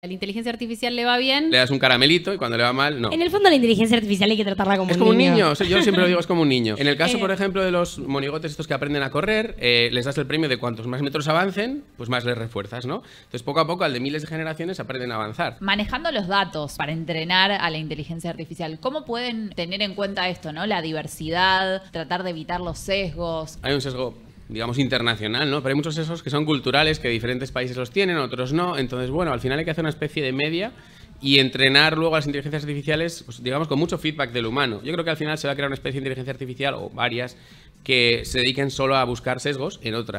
a la inteligencia artificial le va bien. Le das un caramelito y cuando le va mal, no. En el fondo, la inteligencia artificial hay que tratarla como un niño. Es como un niño. yo siempre lo digo, es como un niño. En el caso, por eh. ejemplo, de los monigotes estos que aprenden a correr, eh, les das el premio de cuantos más metros avancen, pues más les refuerzas, ¿no? Entonces, poco a poco, al de miles de generaciones aprenden a avanzar. Manejando los datos para entrenar a la inteligencia artificial, ¿cómo pueden tener en cuenta esto, ¿no? La diversidad, tratar de evitar los sesgos. Hay un sesgo digamos, internacional, ¿no? Pero hay muchos sesgos que son culturales, que diferentes países los tienen, otros no. Entonces, bueno, al final hay que hacer una especie de media y entrenar luego a las inteligencias artificiales, pues, digamos, con mucho feedback del humano. Yo creo que al final se va a crear una especie de inteligencia artificial o varias que se dediquen solo a buscar sesgos en otras.